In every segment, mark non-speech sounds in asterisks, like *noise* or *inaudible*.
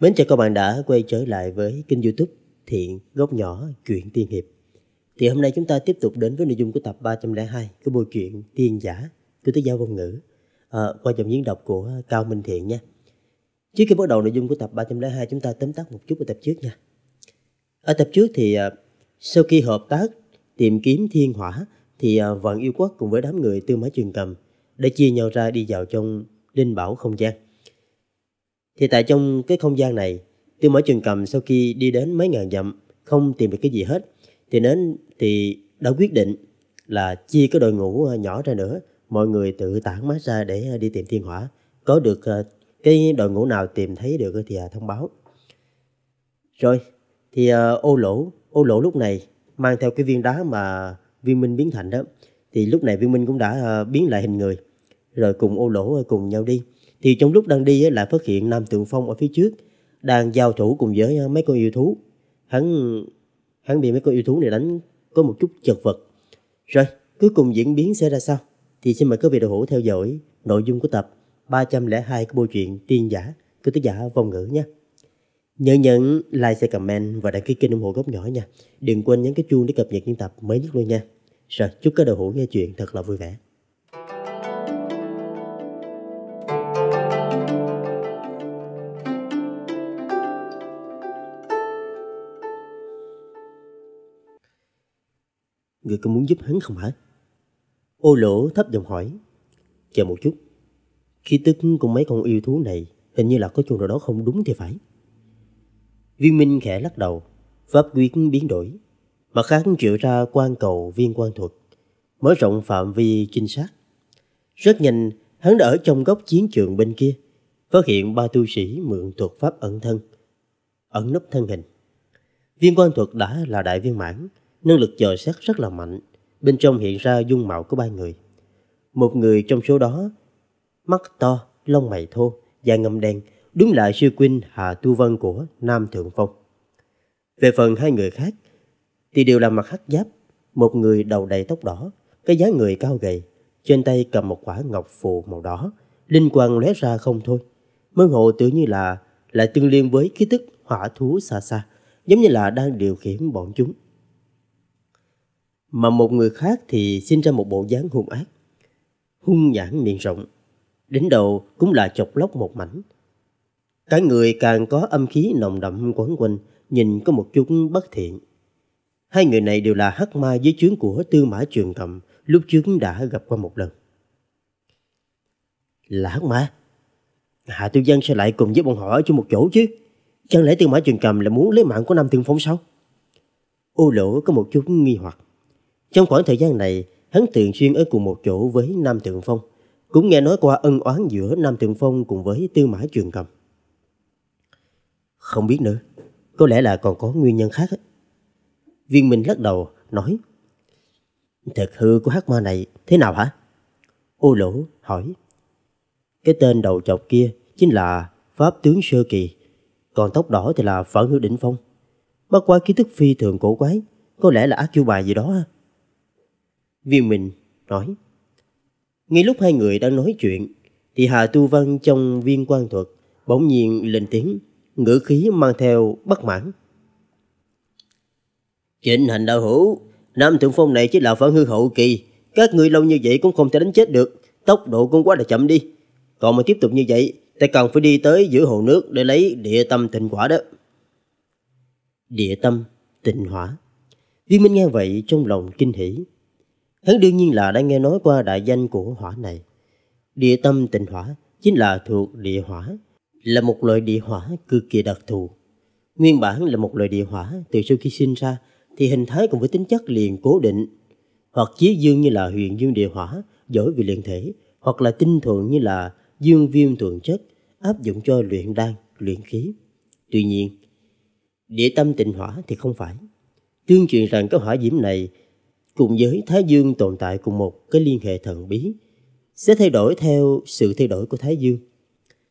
Mến chào các bạn đã quay trở lại với kênh youtube Thiện Góc Nhỏ Chuyện Tiên Hiệp. Thì hôm nay chúng ta tiếp tục đến với nội dung của tập 302 của bộ truyện Tiên Giả của tác giả ngôn ngữ à, qua dòng diễn đọc của Cao Minh Thiện nha. Trước khi bắt đầu nội dung của tập 302 chúng ta tóm tắt một chút ở tập trước nha. Ở tập trước thì à, sau khi hợp tác tìm kiếm thiên hỏa thì à, Vạn Yêu Quốc cùng với đám người Tư Mã Trường Cầm đã chia nhau ra đi vào trong linh bảo không gian thì tại trong cái không gian này, tôi Mã Trường Cầm sau khi đi đến mấy ngàn dặm không tìm được cái gì hết, thì đến thì đã quyết định là chia cái đội ngũ à, nhỏ ra nữa, mọi người tự tản mát ra để à, đi tìm thiên hỏa. Có được à, cái đội ngũ nào tìm thấy được thì thông báo. Rồi, thì ô lỗ, ô lỗ lúc này mang theo cái viên đá mà viên minh biến thành đó, thì lúc này viên minh cũng đã biến lại hình người rồi cùng ô lỗ cùng nhau đi thì trong lúc đang đi lại phát hiện Nam Tượng Phong ở phía trước đang giao thủ cùng với mấy con yêu thú. Hắn hắn bị mấy con yêu thú này đánh có một chút chật vật. Rồi, cuối cùng diễn biến sẽ ra sao? Thì xin mời quý vị đội hữu theo dõi nội dung của tập 302 của bộ truyện Tiên Giả của tác giả Vong Ngữ nhé. Nhớ nhấn like, share, comment và đăng ký kênh ủng hộ góc nhỏ nha. Đừng quên nhấn cái chuông để cập nhật những tập mới nhất luôn nha. Rồi, chúc các đội hữu nghe chuyện thật là vui vẻ. người có muốn giúp hắn không hả? Ô lỗ thấp giọng hỏi. Chờ một chút. Khi tức của mấy con yêu thú này hình như là có chỗ nào đó không đúng thì phải. Viên Minh khẽ lắc đầu, pháp quyết biến đổi. Mặt khác triệu ra quan cầu viên quan thuật, mở rộng phạm vi trinh sát. Rất nhanh, hắn đã ở trong góc chiến trường bên kia, phát hiện ba tu sĩ mượn thuật pháp ẩn thân, ẩn nấp thân hình. Viên quan thuật đã là đại viên mãn, năng lực chờ xét rất là mạnh. Bên trong hiện ra dung mạo của ba người. Một người trong số đó, mắt to, lông mày thô, da ngâm đen, đúng là sư quynh hà Tu Vân của Nam Thượng Phong. Về phần hai người khác, thì đều là mặt hắc giáp, một người đầu đầy tóc đỏ, cái dáng người cao gầy, trên tay cầm một quả ngọc phù màu đỏ, linh quang lóe ra không thôi. Mơ hồ tự như là lại tương liên với khí tức hỏa thú xa xa, giống như là đang điều khiển bọn chúng mà một người khác thì sinh ra một bộ dáng hung ác, hung nhãn miệng rộng, đến đầu cũng là chọc lóc một mảnh. Cái người càng có âm khí nồng đậm quấn quanh, nhìn có một chút bất thiện. Hai người này đều là hắc ma dưới chướng của Tư Mã Trường Cầm lúc trước đã gặp qua một lần. Là hắc ma? Hạ Tiêu Giang sẽ lại cùng với bọn họ ở chung một chỗ chứ? Chẳng lẽ Tư Mã Trường Cầm là muốn lấy mạng của Nam Tương Phong sao? Ô lỗ có một chút nghi hoặc. Trong khoảng thời gian này, hắn thường xuyên ở cùng một chỗ với Nam thượng Phong, cũng nghe nói qua ân oán giữa Nam thượng Phong cùng với Tư Mã Trường Cầm. Không biết nữa, có lẽ là còn có nguyên nhân khác. Ấy. Viên Minh lắc đầu, nói Thật hư của hắc ma này thế nào hả? Ô lỗ hỏi Cái tên đầu chọc kia chính là Pháp tướng Sơ Kỳ Còn tóc đỏ thì là Phản Hữu Đỉnh Phong Bắt qua ký thức phi thường cổ quái Có lẽ là ác chiêu bài gì đó ha Viên Minh nói. Ngay lúc hai người đang nói chuyện, thì Hà Tu Văn trong viên quan thuật bỗng nhiên lên tiếng, ngữ khí mang theo bất mãn. Chính hành đạo hữu, nam thượng phong này chỉ là phản hư hậu kỳ, các ngươi lâu như vậy cũng không thể đánh chết được, tốc độ cũng quá là chậm đi. Còn mà tiếp tục như vậy, ta cần phải đi tới giữa hồ nước để lấy địa tâm tịnh quả đó. Địa tâm tịnh hỏa. Viên Minh nghe vậy trong lòng kinh hỉ, Hắn đương nhiên là đã nghe nói qua đại danh của hỏa này. Địa tâm tịnh hỏa chính là thuộc địa hỏa, là một loại địa hỏa cực kỳ đặc thù. Nguyên bản là một loại địa hỏa từ sau khi sinh ra thì hình thái cùng với tính chất liền cố định, hoặc chí dương như là huyền dương địa hỏa, giỏi về luyện thể, hoặc là tinh thuận như là dương viêm thuận chất, áp dụng cho luyện đan, luyện khí. Tuy nhiên, địa tâm tịnh hỏa thì không phải. Tương truyền rằng cái hỏa diễm này cùng với Thái Dương tồn tại cùng một cái liên hệ thần bí, sẽ thay đổi theo sự thay đổi của Thái Dương.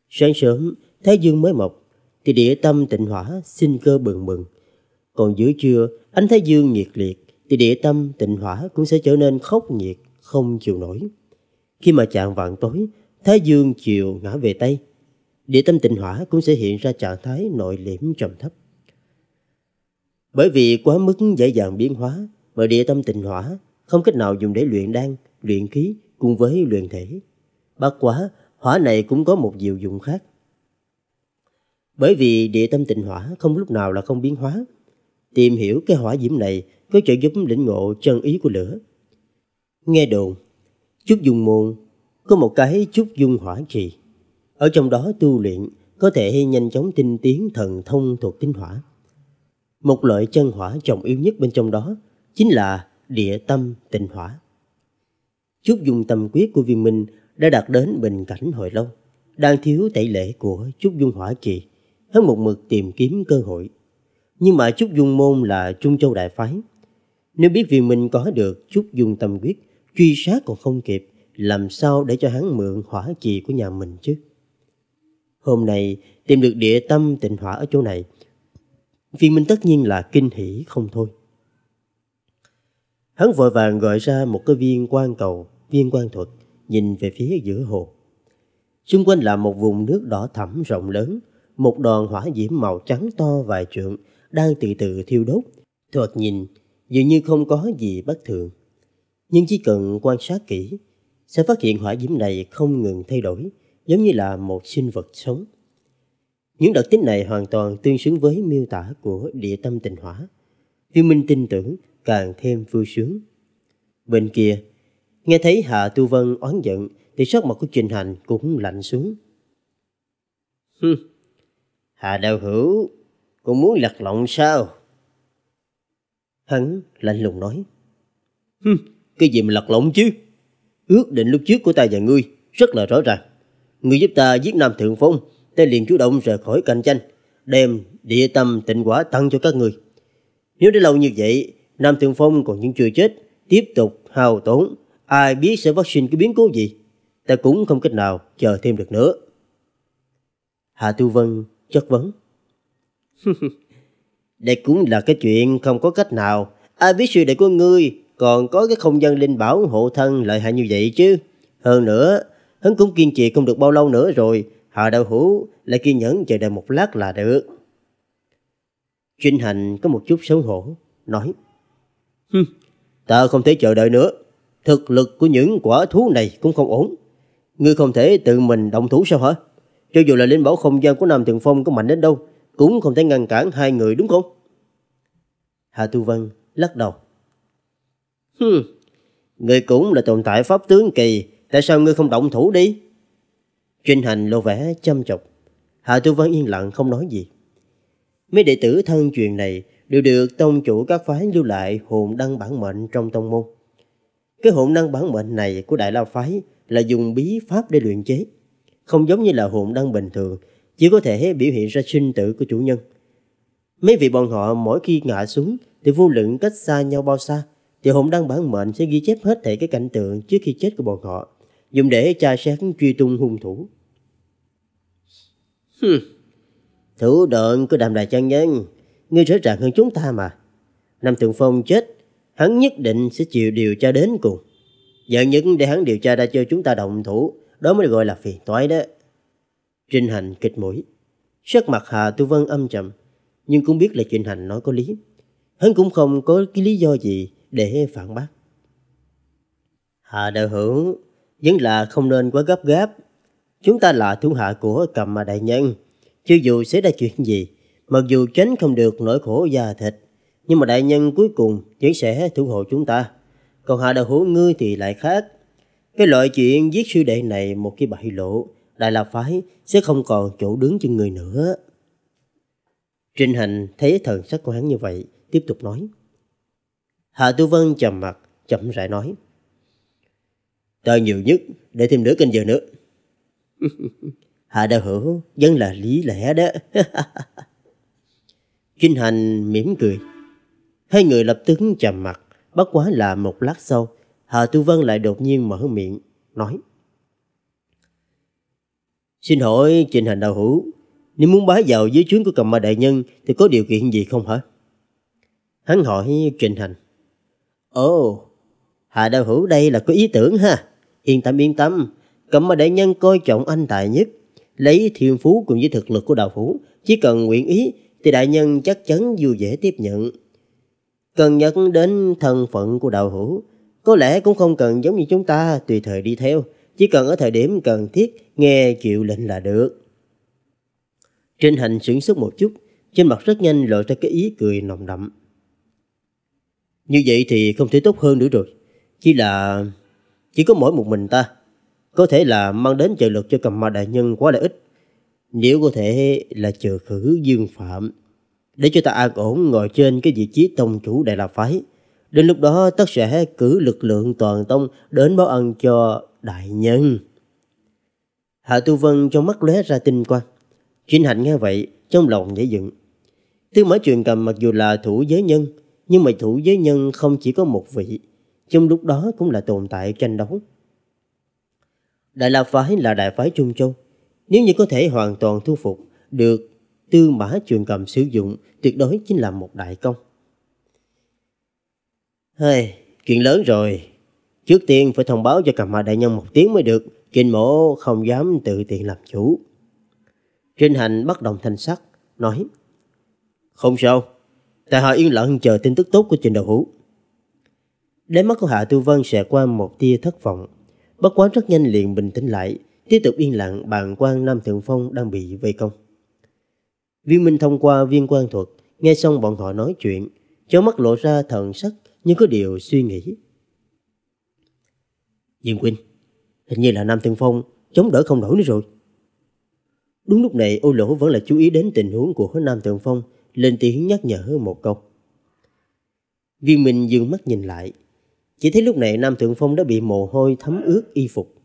Sáng sớm, Thái Dương mới mọc, thì địa tâm tịnh hỏa sinh cơ bừng bừng. Còn giữa trưa, ánh Thái Dương nhiệt liệt, thì địa tâm tịnh hỏa cũng sẽ trở nên khốc nhiệt, không chịu nổi. Khi mà chạm vạn tối, Thái Dương chiều ngã về Tây, địa tâm tịnh hỏa cũng sẽ hiện ra trạng thái nội liễm trầm thấp. Bởi vì quá mức dễ dàng biến hóa, và địa tâm tình hỏa, không cách nào dùng để luyện đan, luyện khí cùng với luyện thể. Bất quá, hỏa này cũng có một diệu dụng khác. Bởi vì địa tâm tịnh hỏa không lúc nào là không biến hóa. Tìm hiểu cái hỏa diễm này có trợ giúp lĩnh ngộ chân ý của lửa. Nghe đồn, chút dùng môn có một cái chút dung hỏa trì. Ở trong đó tu luyện có thể nhanh chóng tinh tiến thần thông thuộc tinh hỏa. Một loại chân hỏa trọng yếu nhất bên trong đó chính là địa tâm tịnh hỏa. Chút dung tâm quyết của viên minh đã đạt đến bình cảnh hồi lâu, đang thiếu tẩy lệ của chút dung hỏa trì, hắn một mực tìm kiếm cơ hội. Nhưng mà chút dung môn là Trung Châu Đại Phái. Nếu biết viên minh có được chút dung tâm quyết, truy sát còn không kịp, làm sao để cho hắn mượn hỏa trì của nhà mình chứ? Hôm nay tìm được địa tâm tịnh hỏa ở chỗ này, viên minh tất nhiên là kinh hỉ không thôi. Hắn vội vàng gọi ra một cái viên quan cầu, viên quan thuật, nhìn về phía giữa hồ. Xung quanh là một vùng nước đỏ thẫm rộng lớn, một đoàn hỏa diễm màu trắng to vài trượng đang từ từ thiêu đốt. Thuật nhìn, dường như không có gì bất thường. Nhưng chỉ cần quan sát kỹ, sẽ phát hiện hỏa diễm này không ngừng thay đổi, giống như là một sinh vật sống. Những đặc tính này hoàn toàn tương xứng với miêu tả của địa tâm tình hỏa. Viên Minh tin tưởng càng thêm vui sướng. Bên kia, nghe thấy Hạ Tu Vân oán giận thì sắc mặt của Trình Hành cũng lạnh xuống. Hừ, Hạ Đạo Hữu, cũng muốn lật lọng sao? Hắn lạnh lùng nói. Hừ, cái gì mà lật lọng chứ? Ước định lúc trước của ta và ngươi rất là rõ ràng. Ngươi giúp ta giết Nam Thượng Phong, ta liền chủ động rời khỏi cạnh tranh, đem địa tâm tịnh quả tăng cho các người. Nếu để lâu như vậy, Nam Tường Phong còn những chưa chết, tiếp tục hào tốn, ai biết sẽ phát sinh cái biến cố gì. Ta cũng không cách nào chờ thêm được nữa. Hạ Tu Vân chất vấn. *laughs* Đây cũng là cái chuyện không có cách nào. Ai biết sự đại của ngươi còn có cái không gian linh bảo hộ thân lợi hại như vậy chứ. Hơn nữa, hắn cũng kiên trì không được bao lâu nữa rồi. Hạ đạo hữu lại kiên nhẫn chờ đợi một lát là được. Trinh Hành có một chút xấu hổ, nói. Hừm, ta không thể chờ đợi nữa. Thực lực của những quả thú này cũng không ổn. Ngươi không thể tự mình động thủ sao hả? Cho dù là linh bảo không gian của Nam thượng Phong có mạnh đến đâu, cũng không thể ngăn cản hai người đúng không? hà Tu Văn lắc đầu. Hừm, ngươi cũng là tồn tại pháp tướng kỳ, tại sao ngươi không động thủ đi? Trinh Hành lộ vẻ chăm chọc. hà Tu Văn yên lặng không nói gì. Mấy đệ tử thân truyền này đều được tông chủ các phái lưu lại hồn đăng bản mệnh trong tông môn. Cái hồn đăng bản mệnh này của Đại La Phái là dùng bí pháp để luyện chế, không giống như là hồn đăng bình thường, chỉ có thể biểu hiện ra sinh tử của chủ nhân. Mấy vị bọn họ mỗi khi ngã xuống thì vô lượng cách xa nhau bao xa, thì hồn đăng bản mệnh sẽ ghi chép hết thể cái cảnh tượng trước khi chết của bọn họ, dùng để tra xét truy tung hung thủ. Hừm. Thủ đoạn của đàm đại chân nhân ngươi rõ ràng hơn chúng ta mà. Nam thượng Phong chết, hắn nhất định sẽ chịu điều tra đến cùng. Giận những để hắn điều tra ra cho chúng ta động thủ, đó mới gọi là phiền toái đó. Trinh Hành kịch mũi, sắc mặt Hà Tu Vân âm trầm, nhưng cũng biết là Trinh Hành nói có lý. Hắn cũng không có cái lý do gì để phản bác. Hà đạo hữu, vẫn là không nên quá gấp gáp. Chúng ta là thủ hạ của cầm mà đại nhân, chưa dù xảy ra chuyện gì, Mặc dù tránh không được nỗi khổ da thịt, nhưng mà đại nhân cuối cùng vẫn sẽ thủ hộ chúng ta. Còn hạ đạo hữu ngươi thì lại khác. Cái loại chuyện giết sư đệ này một khi bại lộ, đại là phái sẽ không còn chỗ đứng cho người nữa. trinh Hành thấy thần sắc của hắn như vậy, tiếp tục nói. Hạ Tu Vân trầm mặt, chậm rãi nói. Ta nhiều nhất, để thêm nửa canh giờ nữa. *laughs* Hạ đạo hữu, vẫn là lý lẽ đó. *laughs* Chuyên hành mỉm cười. Hai người lập tức chầm mặt, bất quá là một lát sau, Hà Tu Vân lại đột nhiên mở miệng, nói. Xin hỏi Trình Hành Đạo Hữu, nếu muốn bái vào dưới chướng của cầm ma đại nhân thì có điều kiện gì không hả? Hắn hỏi Trình Hành. Ồ, Hà Đạo Hữu đây là có ý tưởng ha. Yên tâm yên tâm, cầm ma đại nhân coi trọng anh tài nhất. Lấy thiên phú cùng với thực lực của Đạo Hữu, chỉ cần nguyện ý thì đại nhân chắc chắn vui vẻ tiếp nhận. Cần nhận đến thân phận của đạo hữu, có lẽ cũng không cần giống như chúng ta tùy thời đi theo, chỉ cần ở thời điểm cần thiết nghe chịu lệnh là được. Trên hành sửng sốt một chút, trên mặt rất nhanh lộ ra cái ý cười nồng đậm. Như vậy thì không thể tốt hơn nữa rồi, chỉ là chỉ có mỗi một mình ta, có thể là mang đến trợ lực cho cầm ma đại nhân quá là ít. Nếu có thể là trừ khử dương phạm Để cho ta an ổn ngồi trên cái vị trí tông chủ đại la phái Đến lúc đó tất sẽ cử lực lượng toàn tông đến báo ân cho đại nhân Hạ Tu Vân trong mắt lóe ra tinh quang chính hạnh nghe vậy trong lòng nhảy dựng Tư mã truyền cầm mặc dù là thủ giới nhân Nhưng mà thủ giới nhân không chỉ có một vị Trong lúc đó cũng là tồn tại tranh đấu Đại La Phái là đại phái Trung Châu nếu như có thể hoàn toàn thu phục được tư mã truyền cầm sử dụng tuyệt đối chính là một đại công. Hey, chuyện lớn rồi. Trước tiên phải thông báo cho cầm hạ đại nhân một tiếng mới được. trình mổ không dám tự tiện làm chủ. Trinh Hành bắt đồng thanh sắc, nói Không sao, tại họ yên lặng chờ tin tức tốt của trình đầu hữu. Đến mắt của Hạ Tu Vân sẽ qua một tia thất vọng. Bất quá rất nhanh liền bình tĩnh lại, tiếp tục yên lặng bàn quan Nam Thượng Phong đang bị vây công. Viên Minh thông qua viên quan thuật, nghe xong bọn họ nói chuyện, chó mắt lộ ra thần sắc nhưng có điều suy nghĩ. diệm Quynh, hình như là Nam Thượng Phong chống đỡ không nổi nữa rồi. Đúng lúc này ô lỗ vẫn là chú ý đến tình huống của Nam Thượng Phong, lên tiếng nhắc nhở một câu. Viên Minh dừng mắt nhìn lại, chỉ thấy lúc này Nam Thượng Phong đã bị mồ hôi thấm ướt y phục.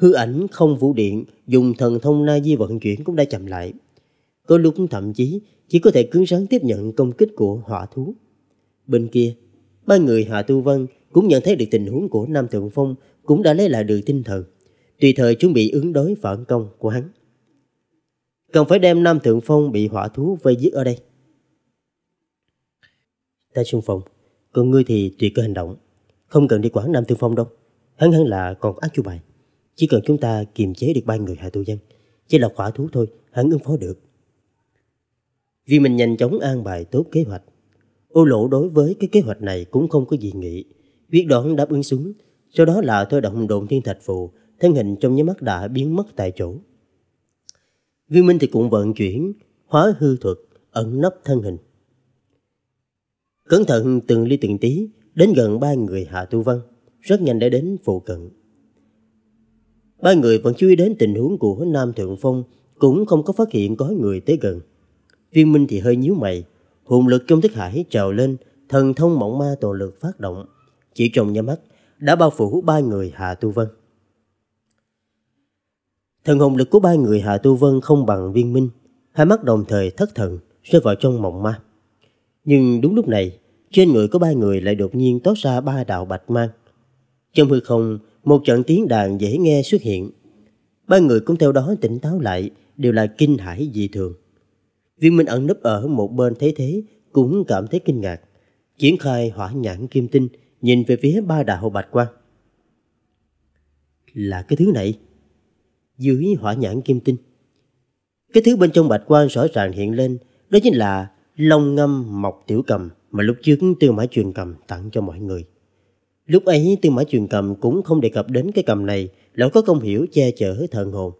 Hư ảnh không vũ điện, dùng thần thông na di vận chuyển cũng đã chậm lại. Có lúc thậm chí chỉ có thể cứng rắn tiếp nhận công kích của hỏa thú. Bên kia, ba người Hạ Tu Vân cũng nhận thấy được tình huống của Nam Thượng Phong cũng đã lấy lại được tinh thần, tùy thời chuẩn bị ứng đối phản công của hắn. Cần phải đem Nam Thượng Phong bị hỏa thú vây giết ở đây. Ta xung phong, còn ngươi thì tùy cơ hành động, không cần đi quản Nam Thượng Phong đâu. Hắn hẳn là còn ác chu bài. Chỉ cần chúng ta kiềm chế được ba người Hạ Tu Văn, chỉ là khỏa thú thôi, hắn ứng phó được. Vì mình nhanh chóng an bài tốt kế hoạch, ô lỗ đối với cái kế hoạch này cũng không có gì nghĩ. Quyết đoán đáp ứng xuống, sau đó là thôi động đồn thiên thạch phù, thân hình trong nháy mắt đã biến mất tại chỗ. Vi Minh thì cũng vận chuyển, hóa hư thuật, ẩn nấp thân hình. Cẩn thận từng ly từng tí, đến gần ba người Hạ Tu Văn, rất nhanh đã đến phụ cận ba người vẫn chú ý đến tình huống của Nam Thượng Phong, cũng không có phát hiện có người tới gần. Viên Minh thì hơi nhíu mày, hồn lực trong thức hải trào lên, thần thông mộng ma toàn lực phát động. Chỉ trong nhà mắt, đã bao phủ ba người hà Tu Vân. Thần hồn lực của ba người hà Tu Vân không bằng viên minh, hai mắt đồng thời thất thần, rơi vào trong mộng ma. Nhưng đúng lúc này, trên người của ba người lại đột nhiên tóe ra ba đạo bạch mang. Trong hư không, một trận tiếng đàn dễ nghe xuất hiện. Ba người cũng theo đó tỉnh táo lại, đều là kinh hãi dị thường. Viên Minh ẩn nấp ở một bên thấy thế, cũng cảm thấy kinh ngạc. Triển khai hỏa nhãn kim tinh, nhìn về phía ba đạo bạch quan. Là cái thứ này. Dưới hỏa nhãn kim tinh. Cái thứ bên trong bạch quan rõ ràng hiện lên, đó chính là lông ngâm mọc tiểu cầm mà lúc trước tiêu mã truyền cầm tặng cho mọi người. Lúc ấy tư mã truyền cầm cũng không đề cập đến cái cầm này, lão có công hiểu che chở thần hồn.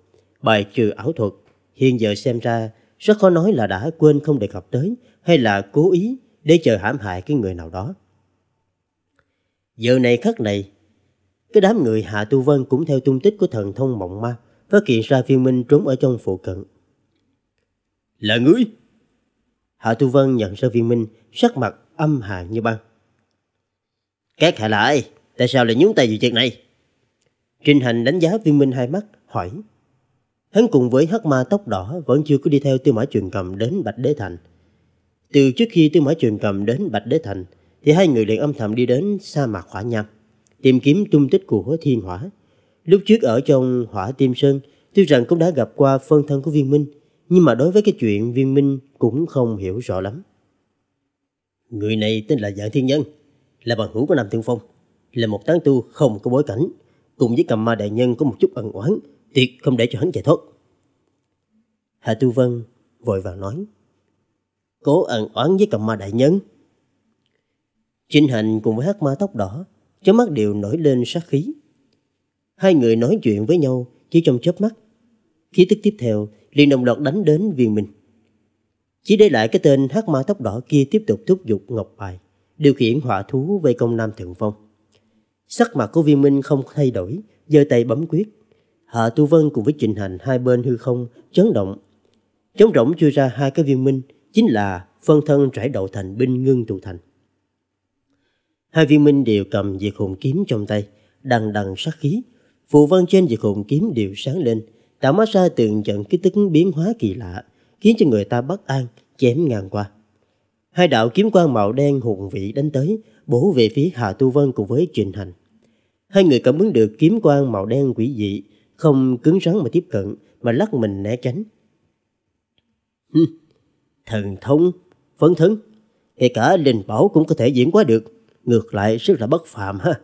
Bài trừ ảo thuật, hiện giờ xem ra rất khó nói là đã quên không đề cập tới hay là cố ý để chờ hãm hại cái người nào đó. Giờ này khắc này, cái đám người Hạ Tu Vân cũng theo tung tích của thần thông mộng ma phát hiện ra phiên minh trốn ở trong phụ cận. Là ngươi! Hạ Tu Vân nhận ra phiên minh, sắc mặt âm hàn như băng. Các hạ lại Tại sao lại nhúng tay vào chuyện này? Trình Hành đánh giá viên minh hai mắt, hỏi. Hắn cùng với hắc ma tóc đỏ vẫn chưa có đi theo tiêu mã truyền cầm đến Bạch Đế Thành. Từ trước khi tiêu mã truyền cầm đến Bạch Đế Thành, thì hai người liền âm thầm đi đến sa mạc hỏa nham, tìm kiếm tung tích của thiên hỏa. Lúc trước ở trong hỏa tiêm sơn, tuy rằng cũng đã gặp qua phân thân của viên minh, nhưng mà đối với cái chuyện viên minh cũng không hiểu rõ lắm. Người này tên là Dạng Thiên Nhân, là bằng hữu của Nam Tương Phong, là một tán tu không có bối cảnh, cùng với cầm ma đại nhân có một chút ẩn oán, tuyệt không để cho hắn chạy thoát. Hạ Tu Vân vội vàng nói, cố ẩn oán với cầm ma đại nhân. Trinh Hành cùng với hát ma tóc đỏ, chớp mắt đều nổi lên sát khí. Hai người nói chuyện với nhau chỉ trong chớp mắt. Khí tức tiếp theo liền đồng loạt đánh đến viên mình. Chỉ để lại cái tên hát ma tóc đỏ kia tiếp tục thúc giục Ngọc Bài điều khiển hỏa thú vây công Nam Thượng Phong. Sắc mặt của viên minh không thay đổi, giơ tay bấm quyết. Hạ Tu Vân cùng với Trình Hành hai bên hư không chấn động. chống rỗng chui ra hai cái viên minh, chính là phân thân trải đậu thành binh ngưng tụ thành. Hai viên minh đều cầm diệt hồn kiếm trong tay, đằng đằng sát khí. Phù văn trên diệt hồn kiếm đều sáng lên, tạo mát ra từng trận kích tức biến hóa kỳ lạ, khiến cho người ta bất an, chém ngang qua. Hai đạo kiếm quang màu đen hùng vĩ đánh tới, bổ về phía Hà Tu Vân cùng với Trình Hành. Hai người cảm ứng được kiếm quang màu đen quỷ dị, không cứng rắn mà tiếp cận, mà lắc mình né tránh. Thần thông, phấn thấn, kể cả linh bảo cũng có thể diễn quá được, ngược lại rất là bất phàm ha.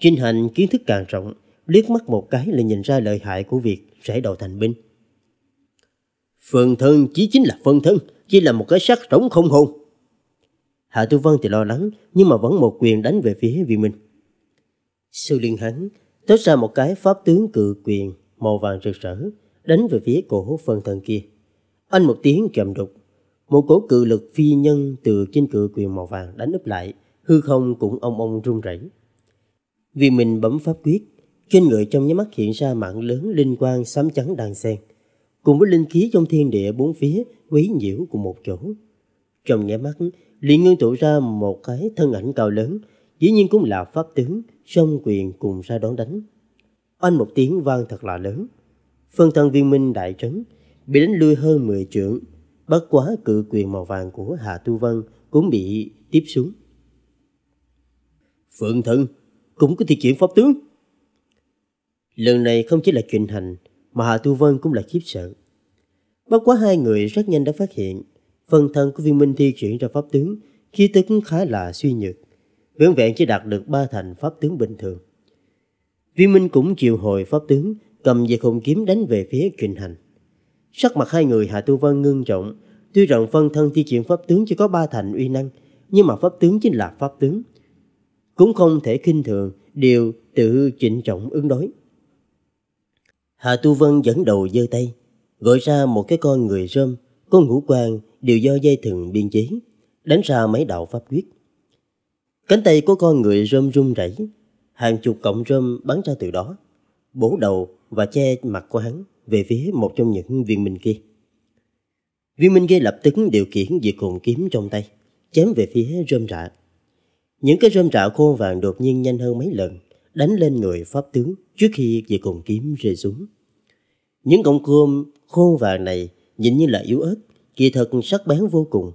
Trình Hành kiến thức càng rộng, liếc mắt một cái là nhìn ra lợi hại của việc rẽ đầu thành binh. Phần thân chỉ chính là phân thân, chỉ là một cái xác trống không hồn. Hạ Tư Văn thì lo lắng, nhưng mà vẫn một quyền đánh về phía Viên Minh. Sư Liên hắn tết ra một cái pháp tướng cự quyền màu vàng rực rỡ, đánh về phía cổ phân thần kia. Anh một tiếng trầm đục, một cổ cự lực phi nhân từ trên cự quyền màu vàng đánh úp lại, hư không cũng ông ông rung rẩy. Vì mình bấm pháp quyết, trên người trong nháy mắt hiện ra mạng lớn linh quang xám trắng đàn sen cùng với linh khí trong thiên địa bốn phía quấy nhiễu cùng một chỗ. Trong nhẽ mắt, liền ngưng tụ ra một cái thân ảnh cao lớn, dĩ nhiên cũng là pháp tướng, song quyền cùng ra đón đánh. anh một tiếng vang thật là lớn. Phân thân viên minh đại trấn, bị đánh lui hơn 10 trượng, bất quá cự quyền màu vàng của Hà Tu Vân cũng bị tiếp xuống. Phượng thân, cũng có thi triển pháp tướng. Lần này không chỉ là truyền hành, mà Hạ Tu Vân cũng là khiếp sợ. Bất quá hai người rất nhanh đã phát hiện phần thân của viên minh thi chuyển ra pháp tướng khi tới khá là suy nhược. Vẻn vẹn chỉ đạt được ba thành pháp tướng bình thường. Viên minh cũng chịu hồi pháp tướng cầm về khùng kiếm đánh về phía trình hành. Sắc mặt hai người Hạ Tu Vân ngưng trọng Tuy rằng phân thân thi triển pháp tướng chỉ có ba thành uy năng, nhưng mà pháp tướng chính là pháp tướng. Cũng không thể khinh thường điều tự chỉnh trọng ứng đối. Hạ Tu Vân dẫn đầu giơ tay, gọi ra một cái con người rơm, con ngũ quan đều do dây thừng biên chế, đánh ra mấy đạo pháp quyết. Cánh tay của con người rơm rung rẩy, hàng chục cọng rơm bắn ra từ đó, bổ đầu và che mặt của hắn về phía một trong những viên minh kia. Viên minh kia lập tức điều khiển diệt hồn kiếm trong tay, chém về phía rơm rạ. Những cái rơm rạ khô vàng đột nhiên nhanh hơn mấy lần, đánh lên người pháp tướng trước khi về cùng kiếm rơi xuống. Những cọng cơm khô vàng này nhìn như là yếu ớt, kỳ thật sắc bén vô cùng,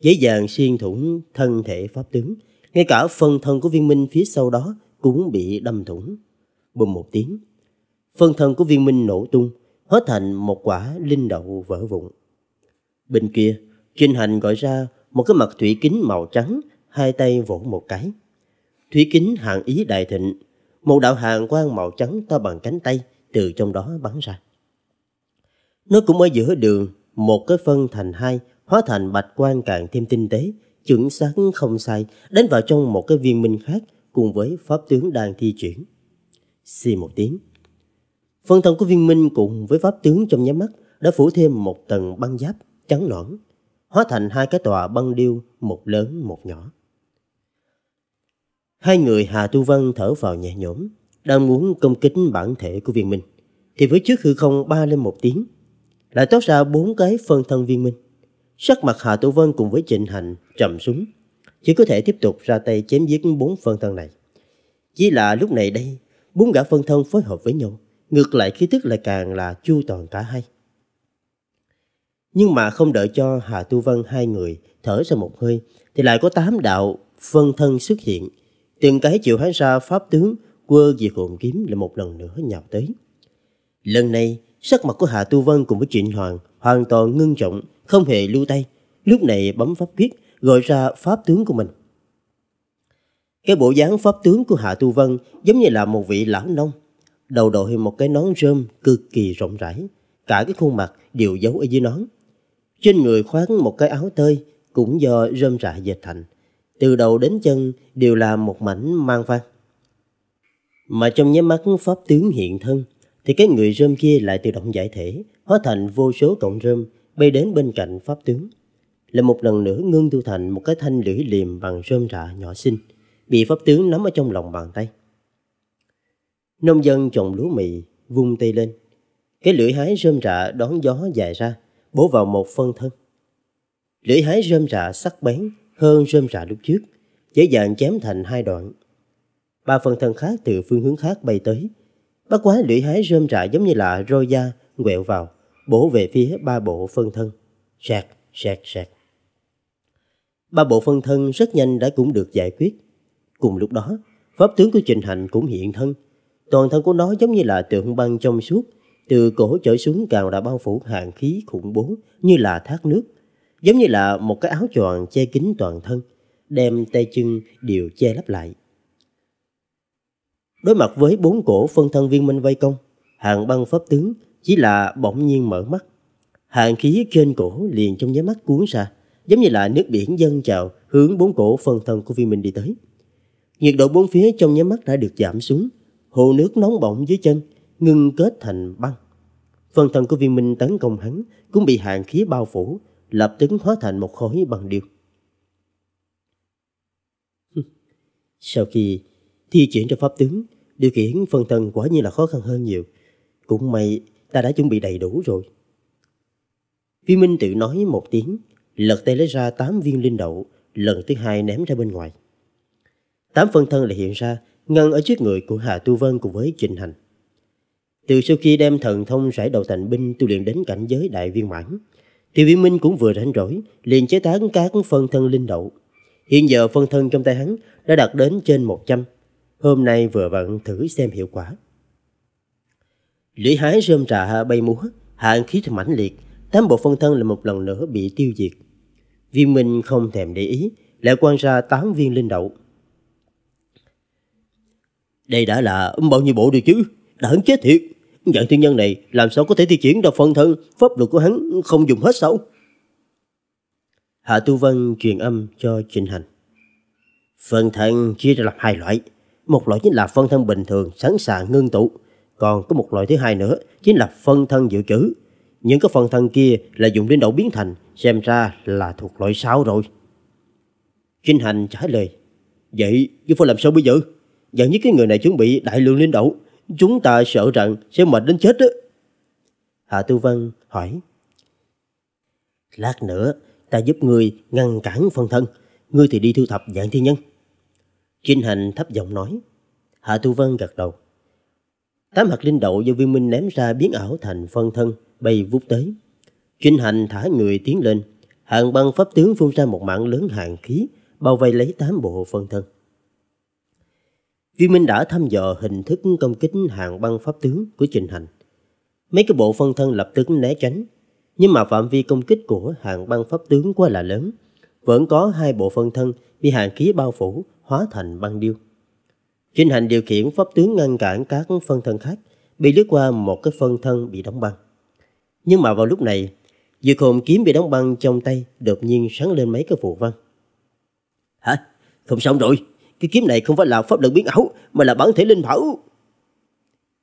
dễ dàng xuyên thủng thân thể pháp tướng. Ngay cả phần thân của viên minh phía sau đó cũng bị đâm thủng. Bùm một tiếng, phần thân của viên minh nổ tung, hóa thành một quả linh đậu vỡ vụn. Bên kia, Trinh Hành gọi ra một cái mặt thủy kính màu trắng, hai tay vỗ một cái. Thủy kính hạng ý đại thịnh một đạo hàng quang màu trắng to bằng cánh tay từ trong đó bắn ra. Nó cũng ở giữa đường, một cái phân thành hai, hóa thành bạch quang càng thêm tinh tế, chuẩn xác không sai, đánh vào trong một cái viên minh khác cùng với pháp tướng đang thi chuyển. Xì một tiếng. Phân thân của viên minh cùng với pháp tướng trong nháy mắt đã phủ thêm một tầng băng giáp trắng loãng, hóa thành hai cái tòa băng điêu, một lớn một nhỏ. Hai người Hà Tu Văn thở vào nhẹ nhõm, đang muốn công kích bản thể của viên minh, thì với trước hư không ba lên một tiếng, lại toát ra bốn cái phân thân viên minh. Sắc mặt Hà Tu Văn cùng với Trịnh Hành trầm xuống, chỉ có thể tiếp tục ra tay chém giết bốn phân thân này. Chỉ là lúc này đây, bốn gã phân thân phối hợp với nhau, ngược lại khí tức lại càng là chu toàn cả hai. Nhưng mà không đợi cho Hà Tu Văn hai người thở ra một hơi, thì lại có tám đạo phân thân xuất hiện, Từng cái chịu hắn ra pháp tướng, quơ diệt hồn kiếm lại một lần nữa nhào tới. Lần này, sắc mặt của Hạ Tu Vân cùng với Trịnh Hoàng hoàn toàn ngưng trọng, không hề lưu tay. Lúc này bấm pháp quyết, gọi ra pháp tướng của mình. Cái bộ dáng pháp tướng của Hạ Tu Vân giống như là một vị lão nông. Đầu đội một cái nón rơm cực kỳ rộng rãi. Cả cái khuôn mặt đều giấu ở dưới nón. Trên người khoác một cái áo tơi cũng do rơm rạ dệt thành từ đầu đến chân đều là một mảnh mang phan. Mà trong nháy mắt pháp tướng hiện thân, thì cái người rơm kia lại tự động giải thể, hóa thành vô số cọng rơm bay đến bên cạnh pháp tướng. Là một lần nữa ngưng tu thành một cái thanh lưỡi liềm bằng rơm rạ nhỏ xinh, bị pháp tướng nắm ở trong lòng bàn tay. Nông dân trồng lúa mì, vung tay lên. Cái lưỡi hái rơm rạ đón gió dài ra, bổ vào một phân thân. Lưỡi hái rơm rạ sắc bén, hơn rơm rạ lúc trước, dễ dàng chém thành hai đoạn. Ba phần thân khác từ phương hướng khác bay tới. Bác quá lưỡi hái rơm rạ giống như là roi da, quẹo vào, bổ về phía ba bộ phân thân. Sạc, sạc, sạc. Ba bộ phân thân rất nhanh đã cũng được giải quyết. Cùng lúc đó, pháp tướng của Trình Hành cũng hiện thân. Toàn thân của nó giống như là tượng băng trong suốt, từ cổ trở xuống càng đã bao phủ hàng khí khủng bố như là thác nước, giống như là một cái áo choàng che kín toàn thân, đem tay chân đều che lấp lại. Đối mặt với bốn cổ phân thân viên minh vây công, hạng băng pháp tướng chỉ là bỗng nhiên mở mắt. Hàng khí trên cổ liền trong nháy mắt cuốn ra, giống như là nước biển dâng trào hướng bốn cổ phân thân của viên minh đi tới. Nhiệt độ bốn phía trong nháy mắt đã được giảm xuống, hồ nước nóng bỏng dưới chân ngưng kết thành băng. Phân thân của viên minh tấn công hắn cũng bị hàng khí bao phủ, lập tức hóa thành một khối bằng điều. Sau khi thi chuyển cho pháp tướng, điều khiển phân thân quả nhiên là khó khăn hơn nhiều. Cũng may ta đã chuẩn bị đầy đủ rồi. Vi Minh tự nói một tiếng, lật tay lấy ra tám viên linh đậu, lần thứ hai ném ra bên ngoài. Tám phân thân lại hiện ra, ngăn ở trước người của Hà Tu Vân cùng với Trịnh Hành. Từ sau khi đem thần thông rải đầu thành binh tu luyện đến cảnh giới đại viên mãn, Tiêu Viễn Minh cũng vừa rảnh rỗi, liền chế tán các phân thân linh đậu. Hiện giờ phân thân trong tay hắn đã đạt đến trên 100. Hôm nay vừa vặn thử xem hiệu quả. Lưỡi hái rơm rạ bay múa, hạn khí mãnh liệt, tám bộ phân thân là một lần nữa bị tiêu diệt. Viên Minh không thèm để ý, lại quan ra tám viên linh đậu. Đây đã là bao nhiêu bộ được chứ? Đã hứng chết thiệt. Dạng thiên nhân này làm sao có thể thi triển được phân thân, pháp luật của hắn không dùng hết sao? Hạ Tu Văn truyền âm cho Trình Hành. Phân thân chia ra làm hai loại. Một loại chính là phân thân bình thường sẵn sàng ngưng tụ. Còn có một loại thứ hai nữa chính là phân thân dự trữ. Những cái phân thân kia là dùng đến đậu biến thành xem ra là thuộc loại sáu rồi. Trình Hành trả lời. Vậy chứ phải làm sao bây giờ? Dạng nhất cái người này chuẩn bị đại lượng linh đậu Chúng ta sợ rằng sẽ mệt đến chết đó. Hạ Tư Văn hỏi. Lát nữa, ta giúp ngươi ngăn cản phân thân. Ngươi thì đi thu thập dạng thiên nhân. Trinh Hành thấp giọng nói. Hạ Tư Văn gật đầu. Tám hạt linh đậu do viên minh ném ra biến ảo thành phân thân, bay vút tới. Trinh Hành thả người tiến lên. Hạng băng pháp tướng phun ra một mạng lớn hàng khí, bao vây lấy tám bộ phân thân. Vi Minh đã thăm dò hình thức công kích hàng băng pháp tướng của Trình Hành. Mấy cái bộ phân thân lập tức né tránh, nhưng mà phạm vi công kích của hàng băng pháp tướng quá là lớn. Vẫn có hai bộ phân thân bị hàng khí bao phủ hóa thành băng điêu. Trình Hành điều khiển pháp tướng ngăn cản các phân thân khác bị lướt qua một cái phân thân bị đóng băng. Nhưng mà vào lúc này, Dược hồn kiếm bị đóng băng trong tay đột nhiên sáng lên mấy cái phù văn. Hả? Không sống rồi! Cái kiếm này không phải là pháp lực biến ảo Mà là bản thể linh bảo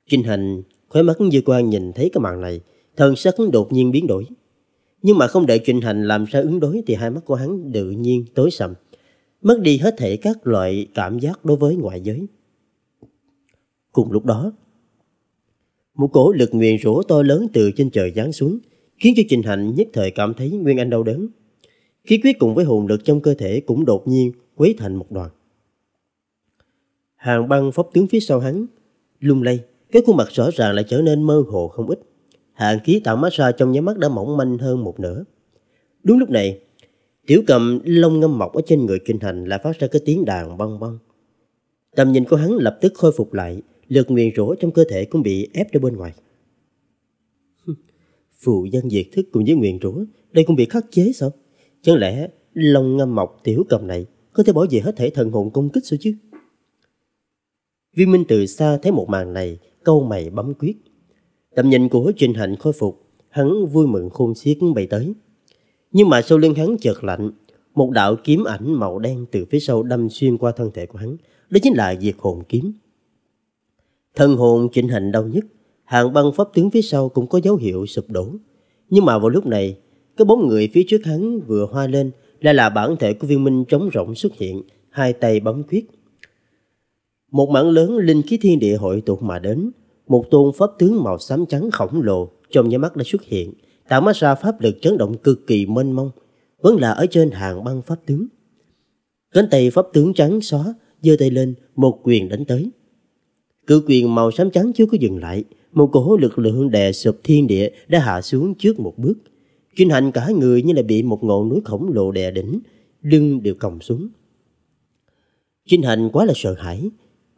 trình hành khóe mắt dư quan nhìn thấy cái màn này Thần sắc đột nhiên biến đổi Nhưng mà không đợi trình hành làm sao ứng đối Thì hai mắt của hắn tự nhiên tối sầm Mất đi hết thể các loại cảm giác đối với ngoại giới Cùng lúc đó Một cỗ lực nguyền rủa to lớn từ trên trời giáng xuống Khiến cho Trình hành nhất thời cảm thấy Nguyên Anh đau đớn Khí huyết cùng với hồn lực trong cơ thể cũng đột nhiên quấy thành một đoàn Hàng băng phóc tiếng phía sau hắn, lung lay, cái khuôn mặt rõ ràng lại trở nên mơ hồ không ít. Hàng khí tạo massage trong nháy mắt đã mỏng manh hơn một nửa. Đúng lúc này, tiểu cầm lông ngâm mọc ở trên người kinh thành lại phát ra cái tiếng đàn băng băng. Tầm nhìn của hắn lập tức khôi phục lại, lực nguyền rủa trong cơ thể cũng bị ép ra bên ngoài. *laughs* Phụ dân diệt thức cùng với nguyền rủa, đây cũng bị khắc chế sao? Chẳng lẽ lòng ngâm mọc tiểu cầm này có thể bảo vệ hết thể thần hồn công kích sao chứ? Viên Minh từ xa thấy một màn này, câu mày bấm quyết. Tầm nhìn của Trinh Hạnh khôi phục, hắn vui mừng khôn xiết bay tới. Nhưng mà sau lưng hắn chợt lạnh, một đạo kiếm ảnh màu đen từ phía sau đâm xuyên qua thân thể của hắn, đó chính là diệt hồn kiếm. Thân hồn Trịnh Hành đau nhất, hàng băng pháp tướng phía sau cũng có dấu hiệu sụp đổ. Nhưng mà vào lúc này, cái bóng người phía trước hắn vừa hoa lên lại là bản thể của viên minh trống rỗng xuất hiện, hai tay bấm quyết. Một mảng lớn linh khí thiên địa hội tụ mà đến, một tôn pháp tướng màu xám trắng khổng lồ trong nháy mắt đã xuất hiện, tạo mắt ra pháp lực chấn động cực kỳ mênh mông, vẫn là ở trên hàng băng pháp tướng. Cánh tay pháp tướng trắng xóa, giơ tay lên, một quyền đánh tới. Cự quyền màu xám trắng chưa có dừng lại, một cổ lực lượng đè sụp thiên địa đã hạ xuống trước một bước. Kinh hành cả người như là bị một ngọn núi khổng lồ đè đỉnh, lưng đều còng xuống. Kinh hành quá là sợ hãi,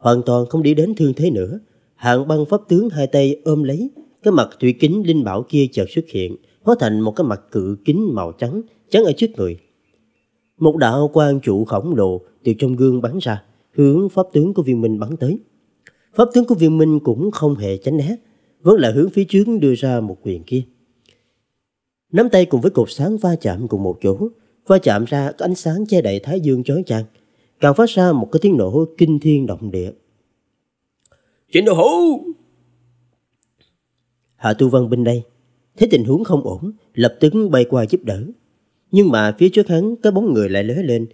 hoàn toàn không đi đến thương thế nữa. Hạng băng pháp tướng hai tay ôm lấy, cái mặt thủy kính linh bảo kia chợt xuất hiện, hóa thành một cái mặt cự kính màu trắng, trắng ở trước người. Một đạo quang trụ khổng lồ từ trong gương bắn ra, hướng pháp tướng của viên minh bắn tới. Pháp tướng của viên minh cũng không hề tránh né, vẫn là hướng phía trước đưa ra một quyền kia. Nắm tay cùng với cột sáng va chạm cùng một chỗ, va chạm ra có ánh sáng che đậy thái dương chói chang, càng phát ra một cái tiếng nổ kinh thiên động địa. Trịnh Đồ Hữu! Hạ Tu Văn bên đây, thấy tình huống không ổn, lập tức bay qua giúp đỡ. Nhưng mà phía trước hắn, cái bóng người lại lớn lên,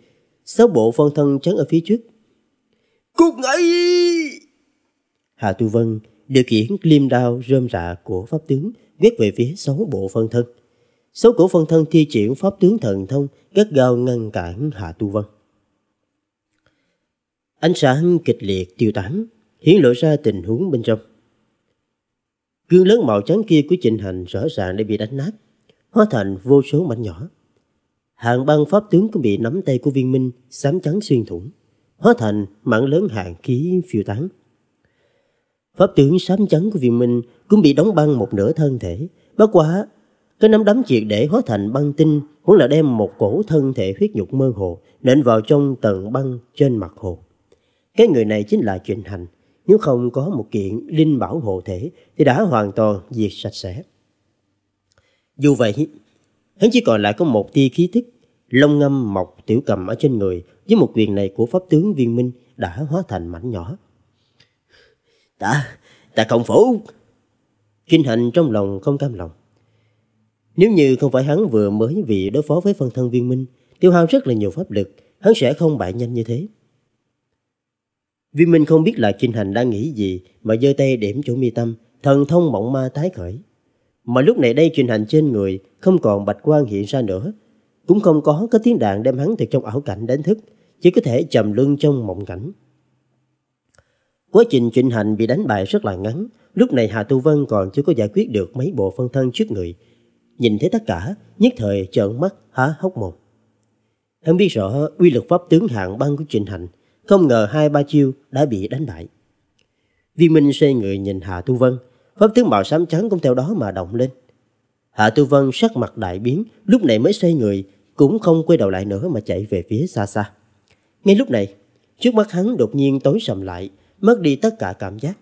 sáu bộ phân thân chắn ở phía trước. Cút ngay! Hạ Tu văn điều khiển liêm đao rơm rạ của pháp tướng quét về phía sáu bộ phân thân. Sáu cổ phân thân thi triển pháp tướng thần thông gắt gao ngăn cản Hạ Tu văn Ánh sáng kịch liệt tiêu tán, hiển lộ ra tình huống bên trong. Gương lớn màu trắng kia của Trịnh Hành rõ ràng đã bị đánh nát, hóa thành vô số mảnh nhỏ. Hàng băng pháp tướng cũng bị nắm tay của viên minh sám trắng xuyên thủng, hóa thành mảng lớn hàng khí phiêu tán. Pháp tướng sám trắng của viên minh cũng bị đóng băng một nửa thân thể, bất quá cái nắm đấm triệt để hóa thành băng tinh cũng là đem một cổ thân thể huyết nhục mơ hồ nện vào trong tầng băng trên mặt hồ. Cái người này chính là Trịnh Hành. Nếu không có một kiện linh bảo hộ thể thì đã hoàn toàn diệt sạch sẽ. Dù vậy, hắn chỉ còn lại có một tia khí tức Lông ngâm mọc tiểu cầm ở trên người với một quyền này của pháp tướng viên minh đã hóa thành mảnh nhỏ. Ta, ta không phủ. Kinh hành trong lòng không cam lòng. Nếu như không phải hắn vừa mới vì đối phó với phân thân viên minh, tiêu hao rất là nhiều pháp lực, hắn sẽ không bại nhanh như thế. Vì Minh không biết là Kinh Hành đang nghĩ gì mà giơ tay điểm chỗ mi tâm, thần thông mộng ma tái khởi. Mà lúc này đây Kinh Hành trên người không còn bạch quang hiện ra nữa, cũng không có cái tiếng đàn đem hắn từ trong ảo cảnh đánh thức, chỉ có thể trầm lưng trong mộng cảnh. Quá trình Trịnh Hành bị đánh bại rất là ngắn, lúc này Hà Tu Vân còn chưa có giải quyết được mấy bộ phân thân trước người. Nhìn thấy tất cả, nhất thời trợn mắt há hốc mồm. Hắn biết rõ uy lực pháp tướng hạng băng của Trịnh Hành – không ngờ hai ba chiêu đã bị đánh bại. Vi Minh xoay người nhìn Hạ Tu Vân, pháp tướng màu xám trắng cũng theo đó mà động lên. Hạ Tu Vân sắc mặt đại biến, lúc này mới xoay người, cũng không quay đầu lại nữa mà chạy về phía xa xa. Ngay lúc này, trước mắt hắn đột nhiên tối sầm lại, mất đi tất cả cảm giác.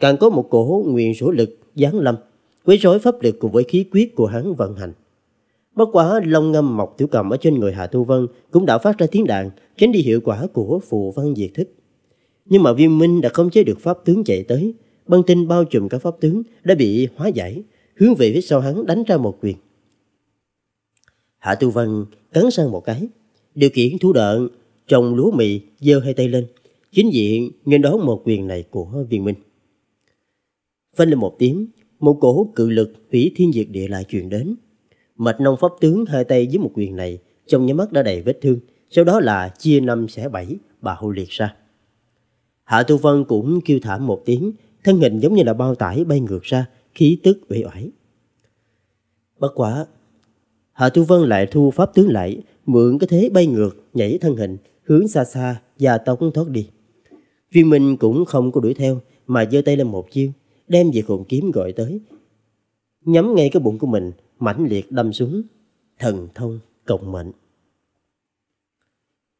Càng có một cổ nguyện rũ lực gián lâm, quấy rối pháp lực cùng với khí quyết của hắn vận hành. Bất quá long ngâm mọc tiểu cầm ở trên người hạ Tu Vân cũng đã phát ra tiếng đàn, tránh đi hiệu quả của phù văn diệt thức. Nhưng mà Viêm Minh đã không chế được pháp tướng chạy tới, băng tinh bao trùm cả pháp tướng đã bị hóa giải, hướng về phía sau hắn đánh ra một quyền. Hạ Tu Vân cắn sang một cái, điều khiển thủ đoạn trồng lúa mì dơ hai tay lên, chính diện nghênh đón một quyền này của Viên Minh. Phanh lên một tiếng, một cổ cự lực hủy thiên diệt địa lại truyền đến, mạch nông pháp tướng hai tay dưới một quyền này, trong nháy mắt đã đầy vết thương, sau đó là chia năm xẻ bảy, bà hô liệt ra. Hạ thu Vân cũng kêu thảm một tiếng, thân hình giống như là bao tải bay ngược ra, khí tức uể oải. Bất quá Hạ thu Vân lại thu pháp tướng lại, mượn cái thế bay ngược, nhảy thân hình, hướng xa xa, và tông thoát đi. Viên Minh cũng không có đuổi theo, mà giơ tay lên một chiêu, đem về khổng kiếm gọi tới, nhắm ngay cái bụng của mình, mãnh liệt đâm xuống. Thần thông cộng mệnh.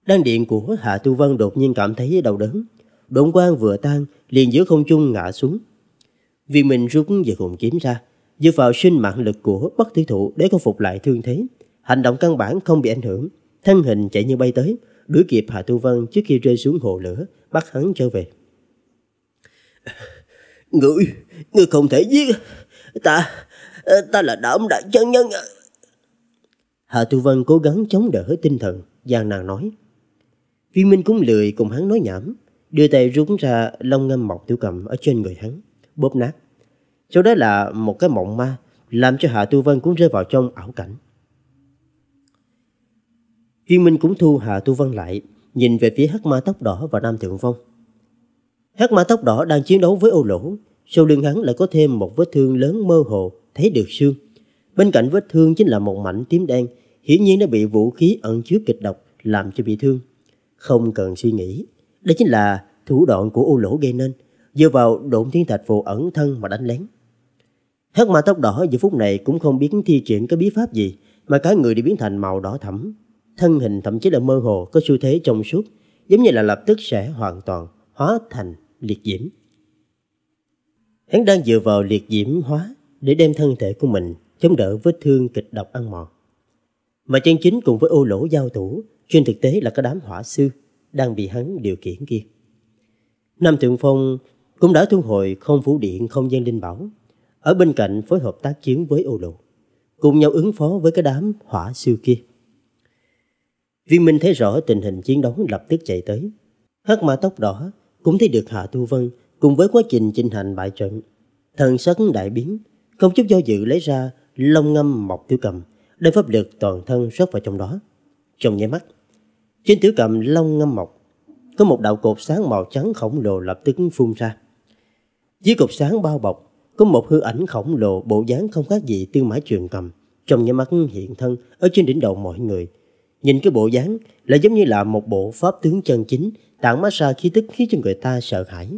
Đan điện của Hạ Tu Văn đột nhiên cảm thấy đau đớn. Độn quang vừa tan, liền giữa không trung ngã xuống. Vì mình rút về hồn kiếm ra, dựa vào sinh mạng lực của bất tử thụ để khôi phục lại thương thế. Hành động căn bản không bị ảnh hưởng, thân hình chạy như bay tới, đuổi kịp Hạ Tu Văn trước khi rơi xuống hồ lửa, bắt hắn trở về. Ngươi, ngươi không thể giết ta, Ờ, ta là đảm đại chân nhân. Hà Tu Vân cố gắng chống đỡ tinh thần, gian nàng nói. Viên Minh cũng lười cùng hắn nói nhảm, đưa tay rúng ra long ngâm mọc tiểu cầm ở trên người hắn, bóp nát. Sau đó là một cái mộng ma, làm cho Hạ Tu Vân cũng rơi vào trong ảo cảnh. Viên Minh cũng thu Hạ Tu Vân lại, nhìn về phía hắc ma tóc đỏ và Nam Thượng Phong. Hắc ma tóc đỏ đang chiến đấu với ô lỗ, sau lưng hắn lại có thêm một vết thương lớn mơ hồ thấy được xương. Bên cạnh vết thương chính là một mảnh tím đen, hiển nhiên đã bị vũ khí ẩn chứa kịch độc làm cho bị thương. Không cần suy nghĩ, đây chính là thủ đoạn của u lỗ gây nên, dựa vào độn thiên thạch phù ẩn thân mà đánh lén. Hắc ma tóc đỏ giờ phút này cũng không biết thi triển cái bí pháp gì mà cả người đi biến thành màu đỏ thẫm, thân hình thậm chí là mơ hồ có xu thế trong suốt, giống như là lập tức sẽ hoàn toàn hóa thành liệt diễm. Hắn đang dựa vào liệt diễm hóa để đem thân thể của mình chống đỡ vết thương kịch độc ăn mòn. Mà chân chính cùng với ô lỗ giao thủ trên thực tế là cái đám hỏa sư đang bị hắn điều khiển kia. Nam Tượng Phong cũng đã thu hồi không phủ điện không gian linh bảo, ở bên cạnh phối hợp tác chiến với ô lỗ, cùng nhau ứng phó với cái đám hỏa sư kia. Viên Minh thấy rõ tình hình chiến đấu lập tức chạy tới. Hắc ma tóc đỏ cũng thấy được Hạ Thu Vân cùng với quá trình trình hành bại trận. Thần sắc đại biến, không chút do dự lấy ra long ngâm mộc tiểu cầm, đem pháp lực toàn thân rót vào trong đó. Trong nháy mắt, trên tiểu cầm long ngâm mộc có một đạo cột sáng màu trắng khổng lồ lập tức phun ra. Dưới cột sáng bao bọc có một hư ảnh khổng lồ bộ dáng không khác gì tư mã truyền cầm trong nháy mắt hiện thân ở trên đỉnh đầu mọi người. Nhìn cái bộ dáng lại giống như là một bộ pháp tướng chân chính tản mát ra khí tức khiến cho người ta sợ hãi.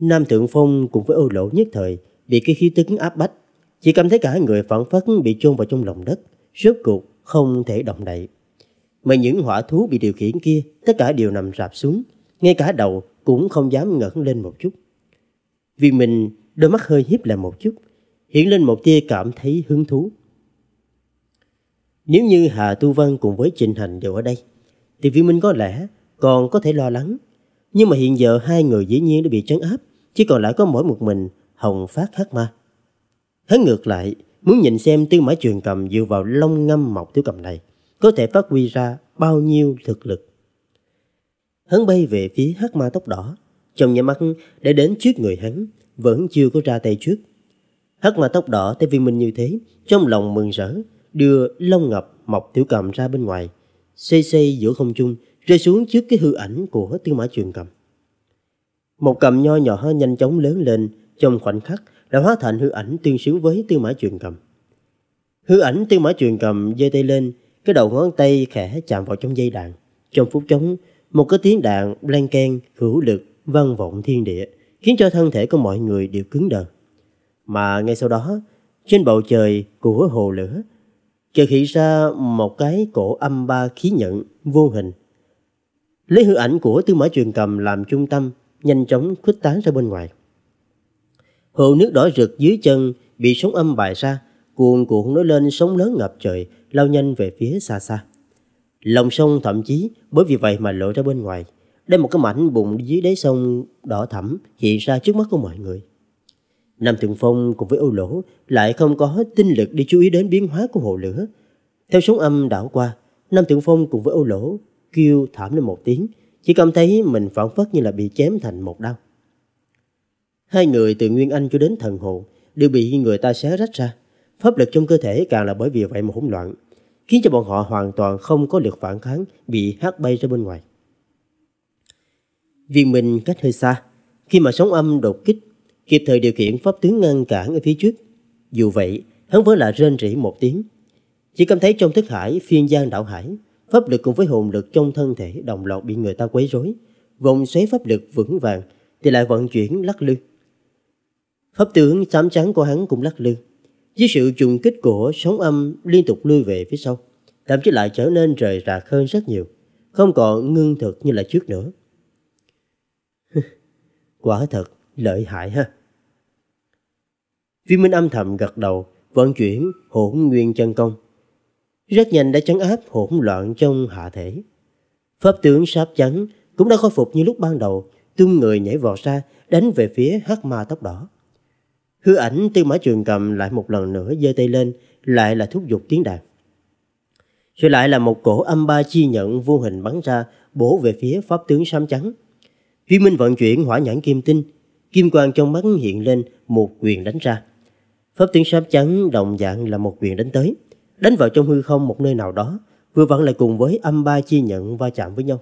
Nam Thượng Phong cùng với ô lỗ nhất thời bị cái khí tức áp bách, chỉ cảm thấy cả người phản phất bị chôn vào trong lòng đất, rốt cuộc không thể động đậy. Mà những hỏa thú bị điều khiển kia, tất cả đều nằm rạp xuống, ngay cả đầu cũng không dám ngẩng lên một chút. Vì mình, đôi mắt hơi hiếp lại một chút, hiện lên một tia cảm thấy hứng thú. Nếu như Hà Tu Văn cùng với trịnh Hành đều ở đây, thì vi Minh có lẽ còn có thể lo lắng. Nhưng mà hiện giờ hai người dĩ nhiên đã bị trấn áp, chỉ còn lại có mỗi một mình hồng phát hát ma. Hắn ngược lại, muốn nhìn xem tiêu mã truyền cầm dựa vào long ngâm mọc tiểu cầm này, có thể phát huy ra bao nhiêu thực lực. Hắn bay về phía hắc ma tóc đỏ, trong nhà mắt để đến trước người hắn, vẫn chưa có ra tay trước. hắc ma tóc đỏ thấy viên mình như thế, trong lòng mừng rỡ, đưa long ngập mọc tiểu cầm ra bên ngoài, xây xây giữa không trung, rơi xuống trước cái hư ảnh của tiêu mã truyền cầm. Một cầm nho nhỏ nhanh chóng lớn lên, trong khoảnh khắc đã hóa thành hư ảnh tương xứng với tư mã truyền cầm. Hư ảnh tư mã truyền cầm giơ tay lên, cái đầu ngón tay khẽ chạm vào trong dây đàn. Trong phút chốc, một cái tiếng đàn lan can hữu lực vang vọng thiên địa, khiến cho thân thể của mọi người đều cứng đờ. Mà ngay sau đó, trên bầu trời của hồ lửa, chợt hiện ra một cái cổ âm ba khí nhận vô hình. Lấy hư ảnh của tư mã truyền cầm làm trung tâm, nhanh chóng khuếch tán ra bên ngoài. Hồ nước đỏ rực dưới chân bị sóng âm bài ra, cuồn cuộn nổi lên sóng lớn ngập trời, lao nhanh về phía xa xa. Lòng sông thậm chí bởi vì vậy mà lộ ra bên ngoài. Đây một cái mảnh bụng dưới đáy sông đỏ thẳm hiện ra trước mắt của mọi người. Nam Thượng Phong cùng với Âu Lỗ lại không có tinh lực đi chú ý đến biến hóa của hồ lửa. Theo sóng âm đảo qua, Nam Thượng Phong cùng với Âu Lỗ kêu thảm lên một tiếng, chỉ cảm thấy mình phản phất như là bị chém thành một đau. Hai người từ Nguyên Anh cho đến thần hồn đều bị người ta xé rách ra. Pháp lực trong cơ thể càng là bởi vì vậy mà hỗn loạn, khiến cho bọn họ hoàn toàn không có lực phản kháng, bị hát bay ra bên ngoài. Viên Minh cách hơi xa, khi mà sóng âm đột kích, kịp thời điều khiển pháp tướng ngăn cản ở phía trước. Dù vậy, hắn vẫn là rên rỉ một tiếng. Chỉ cảm thấy trong thức hải, phiên gian đảo hải, pháp lực cùng với hồn lực trong thân thể đồng loạt bị người ta quấy rối. Vòng xoáy pháp lực vững vàng thì lại vận chuyển lắc lư, Pháp tướng xám trắng của hắn cũng lắc lư. Dưới sự trùng kích của sóng âm liên tục lui về phía sau, thậm chí lại trở nên rời rạc hơn rất nhiều, không còn ngưng thực như là trước nữa. *laughs* Quả thật, lợi hại ha. Viên Minh âm thầm gật đầu, vận chuyển hỗn nguyên chân công. Rất nhanh đã chấn áp hỗn loạn trong hạ thể. Pháp tướng sáp trắng cũng đã khôi phục như lúc ban đầu, tung người nhảy vọt ra, đánh về phía hắc ma tóc đỏ. Hư ảnh tiêu mã trường cầm lại một lần nữa giơ tay lên, lại là thúc giục tiếng đàn. Rồi lại là một cổ âm ba chi nhận vô hình bắn ra, bổ về phía pháp tướng xám trắng. Duy Minh vận chuyển hỏa nhãn kim tinh, kim quang trong mắt hiện lên một quyền đánh ra. Pháp tướng sáp trắng đồng dạng là một quyền đánh tới, đánh vào trong hư không một nơi nào đó, vừa vặn lại cùng với âm ba chi nhận va chạm với nhau.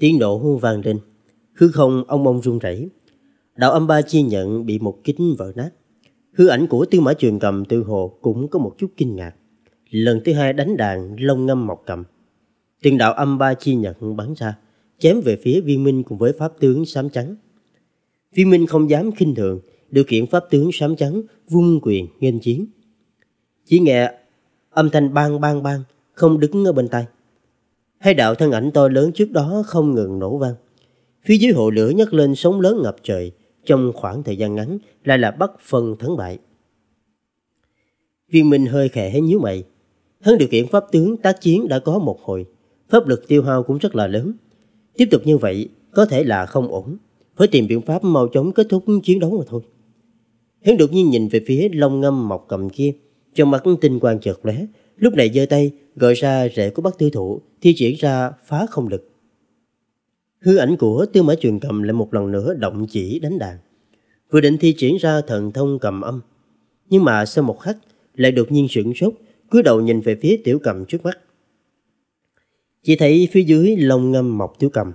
Tiếng nổ hư vang lên, hư không ông ông rung rẩy. Đạo âm ba chi nhận bị một kính vỡ nát. Hư ảnh của tiêu mã truyền cầm tiêu hồ cũng có một chút kinh ngạc. Lần thứ hai đánh đàn lông ngâm mọc cầm. Tiền đạo âm ba chi nhận bắn ra, chém về phía viên minh cùng với pháp tướng sám trắng. Viên minh không dám khinh thường, điều kiện pháp tướng sám trắng vung quyền nghênh chiến. Chỉ nghe âm thanh bang bang bang, không đứng ở bên tay. Hai đạo thân ảnh to lớn trước đó không ngừng nổ vang. Phía dưới hồ lửa nhấc lên sóng lớn ngập trời, trong khoảng thời gian ngắn lại là bất phân thắng bại. Viên Minh hơi khẽ nhíu mày. Hắn điều kiện pháp tướng tác chiến đã có một hồi, pháp lực tiêu hao cũng rất là lớn. Tiếp tục như vậy có thể là không ổn, phải tìm biện pháp mau chóng kết thúc chiến đấu mà thôi. Hắn đột nhiên nhìn về phía long ngâm mọc cầm kia, trong mắt tinh quang chợt lóe, lúc này giơ tay gọi ra rễ của bác tư thủ thi triển ra phá không lực. Hư ảnh của tiêu mã truyền cầm lại một lần nữa động chỉ đánh đàn. Vừa định thi triển ra thần thông cầm âm. Nhưng mà sau một khắc lại đột nhiên sửng sốt, cúi đầu nhìn về phía tiểu cầm trước mắt. Chỉ thấy phía dưới lông ngâm mọc tiểu cầm,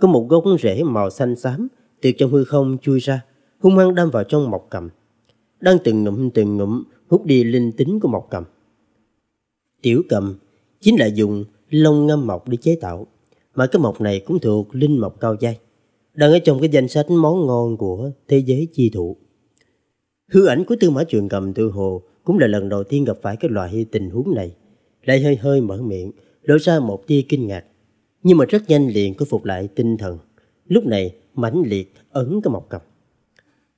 có một gốc rễ màu xanh xám từ trong hư không chui ra, hung hăng đâm vào trong mọc cầm. Đang từng ngụm từng ngụm hút đi linh tính của mọc cầm. Tiểu cầm chính là dùng lông ngâm mọc để chế tạo mà cái mộc này cũng thuộc linh mộc cao dai, đang ở trong cái danh sách món ngon của thế giới chi thụ. Hư ảnh của tư mã truyền cầm tự hồ cũng là lần đầu tiên gặp phải cái loại tình huống này. Lại hơi hơi mở miệng, lộ ra một tia kinh ngạc. Nhưng mà rất nhanh liền khôi phục lại tinh thần. Lúc này, mãnh liệt ấn cái mộc cầm.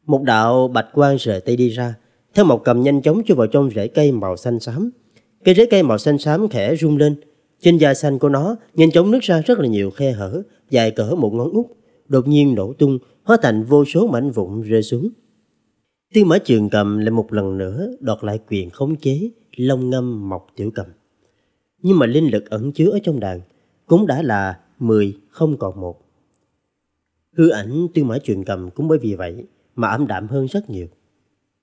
Một đạo bạch quang rời tay đi ra, theo mộc cầm nhanh chóng chui vào trong rễ cây màu xanh xám. Cái rễ cây màu xanh xám khẽ rung lên, trên da xanh của nó nhanh chóng nứt ra rất là nhiều khe hở, dài cỡ một ngón út, đột nhiên nổ tung, hóa thành vô số mảnh vụn rơi xuống. Tiêu mã trường cầm lại một lần nữa đoạt lại quyền khống chế, long ngâm mọc tiểu cầm. Nhưng mà linh lực ẩn chứa ở trong đàn cũng đã là 10 không còn một. Hư ảnh tiêu mã trường cầm cũng bởi vì vậy mà ảm đạm hơn rất nhiều.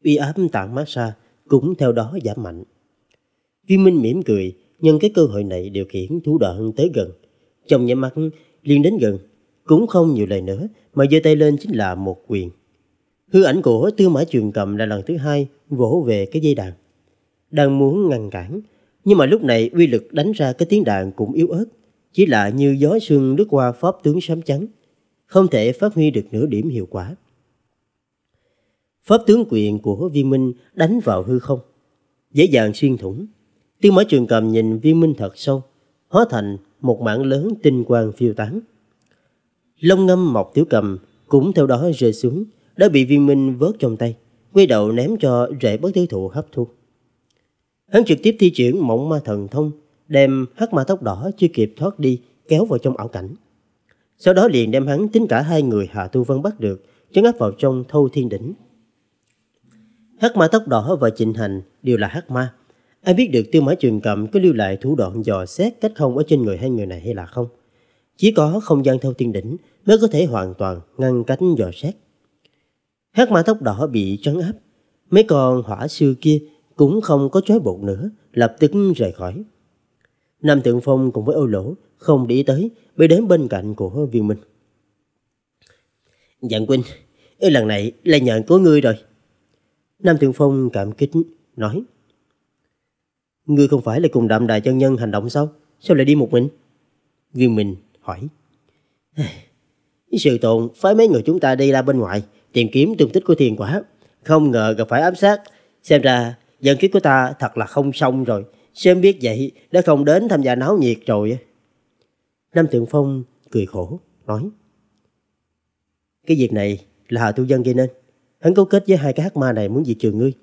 Uy áp tạng xa cũng theo đó giảm mạnh. Viên Minh mỉm cười, nhân cái cơ hội này điều khiển thủ đoạn tới gần. Trong nhắm mắt liền đến gần, cũng không nhiều lời nữa mà giơ tay lên chính là một quyền. Hư ảnh của Tư Mã Trường Cầm là lần thứ hai vỗ về cái dây đàn. Đang muốn ngăn cản, nhưng mà lúc này uy lực đánh ra cái tiếng đàn cũng yếu ớt, chỉ là như gió sương lướt qua pháp tướng sấm trắng, không thể phát huy được nửa điểm hiệu quả. Pháp tướng quyền của vi minh đánh vào hư không, dễ dàng xuyên thủng. Tiếng mõ trường cầm nhìn viên minh thật sâu, hóa thành một mảng lớn tinh quang phiêu tán. Lông ngâm mọc tiểu cầm cũng theo đó rơi xuống, đã bị viên minh vớt trong tay, quay đầu ném cho rễ bất tiêu thụ hấp thu. Hắn trực tiếp thi chuyển mộng ma thần thông, đem hắc ma tóc đỏ chưa kịp thoát đi, kéo vào trong ảo cảnh. Sau đó liền đem hắn tính cả hai người Hạ Tu Vân bắt được, trấn áp vào trong thâu thiên đỉnh. Hắc ma tóc đỏ và Trịnh Hành đều là hắc ma, Ai biết được tiêu mã truyền cầm có lưu lại thủ đoạn dò xét cách không ở trên người hai người này hay là không? Chỉ có không gian thâu tiên đỉnh mới có thể hoàn toàn ngăn cách dò xét. Hát ma tóc đỏ bị trấn áp. Mấy con hỏa sư kia cũng không có trói buộc nữa, lập tức rời khỏi. Nam Tượng Phong cùng với Âu Lỗ không để ý tới, bị đến bên cạnh của viên minh. Dạng huynh, lần này là nhờ của ngươi rồi. Nam Tượng Phong cảm kích, nói. Ngươi không phải là cùng đạm đài chân nhân hành động sao? Sao lại đi một mình? Viên Minh hỏi. Sự tồn phái mấy người chúng ta đi ra bên ngoài tìm kiếm tung tích của thiền quả. Không ngờ gặp phải ám sát. Xem ra dân kiếp của ta thật là không xong rồi. Xem biết vậy đã không đến tham gia náo nhiệt rồi. Nam Tượng Phong cười khổ nói. Cái việc này là Hà Tu Dân gây nên. Hắn cấu kết với hai cái hắc ma này muốn diệt trừ ngươi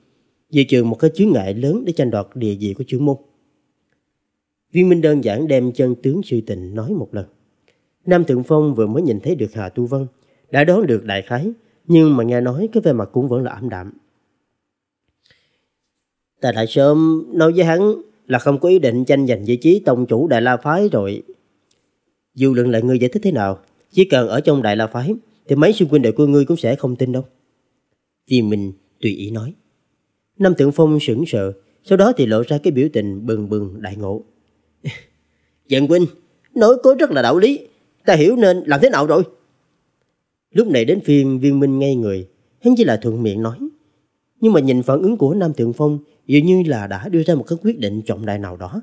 dự trừ một cái chướng ngại lớn để tranh đoạt địa vị của chướng môn. Viên Minh đơn giản đem chân tướng sự tình nói một lần. Nam Thượng Phong vừa mới nhìn thấy được Hà Tu Vân, đã đoán được đại khái, nhưng mà nghe nói cái vẻ mặt cũng vẫn là ảm đạm. Ta đã sớm nói với hắn là không có ý định tranh giành vị trí tông chủ Đại La Phái rồi. Dù lượng lại ngươi giải thích thế nào, chỉ cần ở trong Đại La Phái, thì mấy sư quân đệ của ngươi cũng sẽ không tin đâu. Vì mình tùy ý nói. Nam Tượng Phong sững sờ, sau đó thì lộ ra cái biểu tình bừng bừng đại ngộ. Dần *laughs* huynh, nói có rất là đạo lý, ta hiểu nên làm thế nào rồi? Lúc này đến phiên viên minh ngay người, hắn chỉ là thuận miệng nói. Nhưng mà nhìn phản ứng của Nam Thượng Phong dường như là đã đưa ra một cái quyết định trọng đại nào đó.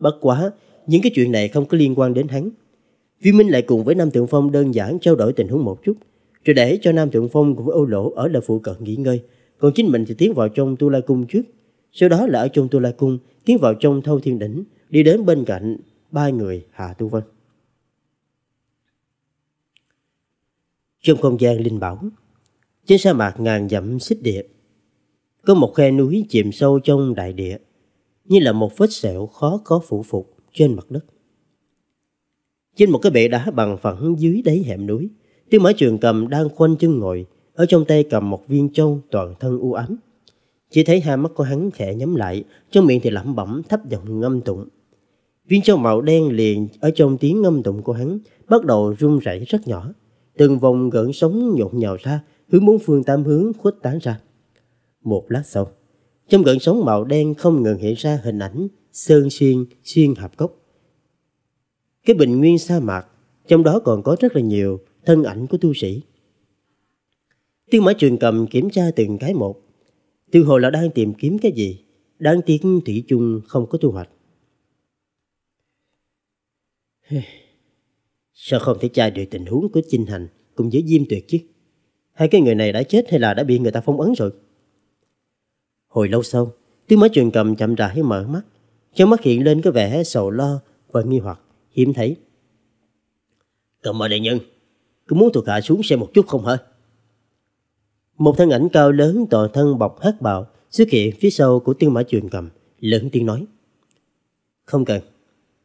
Bất quá, những cái chuyện này không có liên quan đến hắn. Viên Minh lại cùng với Nam Thượng Phong đơn giản trao đổi tình huống một chút, rồi để cho Nam Thượng Phong cùng với Âu Lỗ ở lại phụ cận nghỉ ngơi, còn chính mình thì tiến vào trong tu la cung trước sau đó là ở trong tu la cung tiến vào trong thâu thiên đỉnh đi đến bên cạnh ba người hạ tu vân trong không gian linh bảo trên sa mạc ngàn dặm xích địa có một khe núi chìm sâu trong đại địa như là một vết sẹo khó có phủ phục trên mặt đất trên một cái bệ đá bằng phẳng dưới đáy hẻm núi tiêu mã trường cầm đang khoanh chân ngồi ở trong tay cầm một viên châu toàn thân u ám. Chỉ thấy hai mắt của hắn khẽ nhắm lại, trong miệng thì lẩm bẩm thấp giọng ngâm tụng. Viên châu màu đen liền ở trong tiếng ngâm tụng của hắn bắt đầu run rẩy rất nhỏ. Từng vòng gợn sóng nhộn nhào ra, hướng bốn phương tám hướng khuếch tán ra. Một lát sau, trong gợn sóng màu đen không ngừng hiện ra hình ảnh sơn xuyên, xuyên hợp cốc. Cái bình nguyên sa mạc, trong đó còn có rất là nhiều thân ảnh của tu sĩ. Tiêu mã trường cầm kiểm tra từng cái một. Tiêu hồ là đang tìm kiếm cái gì? Đáng tiếc Thủy chung không có thu hoạch. Sao không thể tra được tình huống của Chinh Hành cùng với Diêm Tuyệt chứ? Hai cái người này đã chết hay là đã bị người ta phong ấn rồi? Hồi lâu sau, Tiêu mã trường cầm chậm rãi mở mắt. Trong mắt hiện lên cái vẻ sầu lo và nghi hoặc hiếm thấy. Cầm mời đại nhân, cứ muốn thuộc hạ xuống xem một chút không hả? Một thân ảnh cao lớn toàn thân bọc hắc bào xuất hiện phía sau của tiêu mã truyền cầm, lớn tiếng nói. Không cần,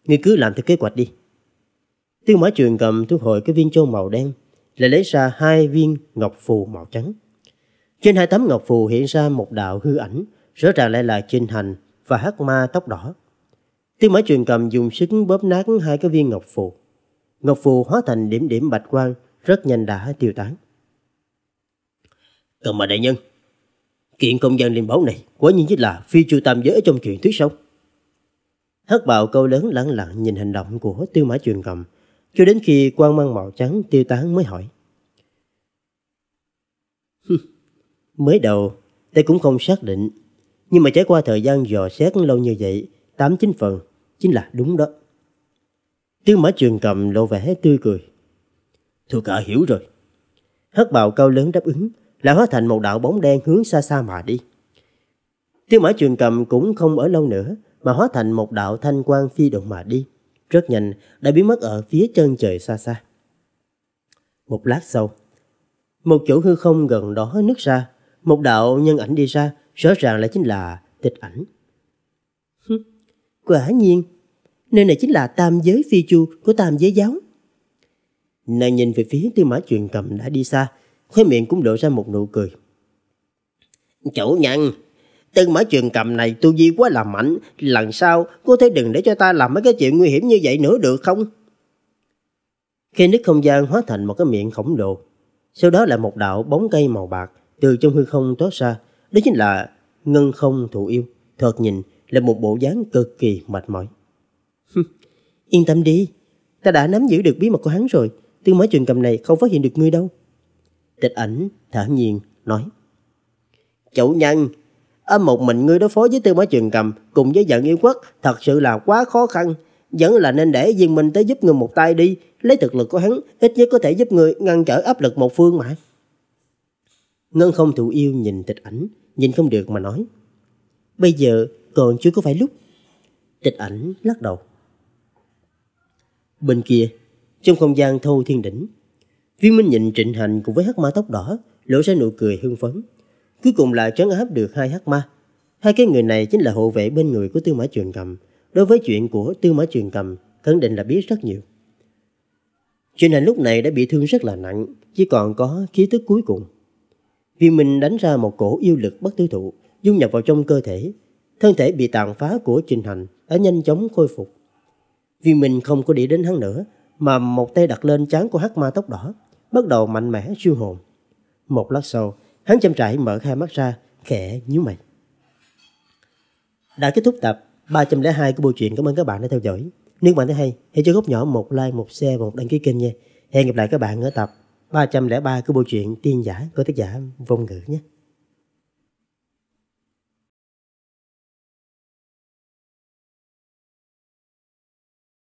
ngươi cứ làm theo kế hoạch đi. Tiêu mã truyền cầm thu hồi cái viên châu màu đen, lại lấy ra hai viên ngọc phù màu trắng. Trên hai tấm ngọc phù hiện ra một đạo hư ảnh, rõ ràng lại là Trinh Hành và hắc ma tóc đỏ. Tiêu mã truyền cầm dùng sức bóp nát hai cái viên ngọc phù. Ngọc phù hóa thành điểm điểm bạch quang, rất nhanh đã tiêu tán. Cơ mà đại nhân, kiện công dân liên bảo này quả nhiên chính là phi chu tam giới trong truyền thuyết sâu. hất bào câu lớn lặng lặng nhìn hành động của tiêu mã truyền cầm, cho đến khi quan mang màu trắng tiêu tán mới hỏi. mới đầu, ta cũng không xác định, nhưng mà trải qua thời gian dò xét lâu như vậy, tám chín phần chính là đúng đó. Tiêu mã truyền cầm lộ vẻ tươi cười. Thưa cả hiểu rồi. hất bào cao lớn đáp ứng, là hóa thành một đạo bóng đen hướng xa xa mà đi. Tiêu mã Truyền cầm cũng không ở lâu nữa mà hóa thành một đạo thanh quang phi động mà đi. Rất nhanh đã biến mất ở phía chân trời xa xa. Một lát sau, một chỗ hư không gần đó nứt ra, một đạo nhân ảnh đi ra, rõ ràng là chính là tịch ảnh. Quả nhiên, nơi này chính là tam giới phi chu của tam giới giáo. Nàng nhìn về phía Tiêu mã truyền cầm đã đi xa, khóe miệng cũng lộ ra một nụ cười. Chủ nhân, từng mở trường cầm này tu vi quá là mạnh, lần sau có thể đừng để cho ta làm mấy cái chuyện nguy hiểm như vậy nữa được không? Khi nứt không gian hóa thành một cái miệng khổng lồ, sau đó là một đạo bóng cây màu bạc từ trong hư không tóe ra, đó chính là ngân không thụ yêu, thật nhìn là một bộ dáng cực kỳ mệt mỏi. Yên tâm đi, ta đã nắm giữ được bí mật của hắn rồi, từ mối trường cầm này không phát hiện được ngươi đâu. Tịch ảnh thản nhiên nói Chủ nhân ở một mình ngươi đối phó với tư mã trường cầm Cùng với giận yêu quốc Thật sự là quá khó khăn Vẫn là nên để viên minh tới giúp ngươi một tay đi Lấy thực lực của hắn Ít nhất có thể giúp ngươi ngăn trở áp lực một phương mà Ngân không thụ yêu nhìn tịch ảnh Nhìn không được mà nói Bây giờ còn chưa có phải lúc Tịch ảnh lắc đầu Bên kia Trong không gian thâu thiên đỉnh Viên Minh nhìn Trịnh Hành cùng với hắc ma tóc đỏ, lộ ra nụ cười hưng phấn. Cuối cùng là trấn áp được hai hắc ma. Hai cái người này chính là hộ vệ bên người của Tư Mã Trường Cầm. Đối với chuyện của Tư Mã Trường Cầm, khẳng định là biết rất nhiều. Trịnh Hành lúc này đã bị thương rất là nặng, chỉ còn có khí tức cuối cùng. Viên Minh đánh ra một cổ yêu lực bất tiêu thụ, dung nhập vào trong cơ thể. Thân thể bị tàn phá của Trịnh Hành đã nhanh chóng khôi phục. Viên Minh không có để đến hắn nữa, mà một tay đặt lên trán của hắc ma tóc đỏ, bắt đầu mạnh mẽ siêu hồn. Một lát sau, hắn chậm rãi mở hai mắt ra, khẽ nhíu mày. Đã kết thúc tập 302 của bộ truyện. Cảm ơn các bạn đã theo dõi. Nếu các bạn thấy hay, hãy cho góc nhỏ một like, một share và một đăng ký kênh nha. Hẹn gặp lại các bạn ở tập 303 của bộ truyện Tiên giả của tác giả Vong Ngữ nhé.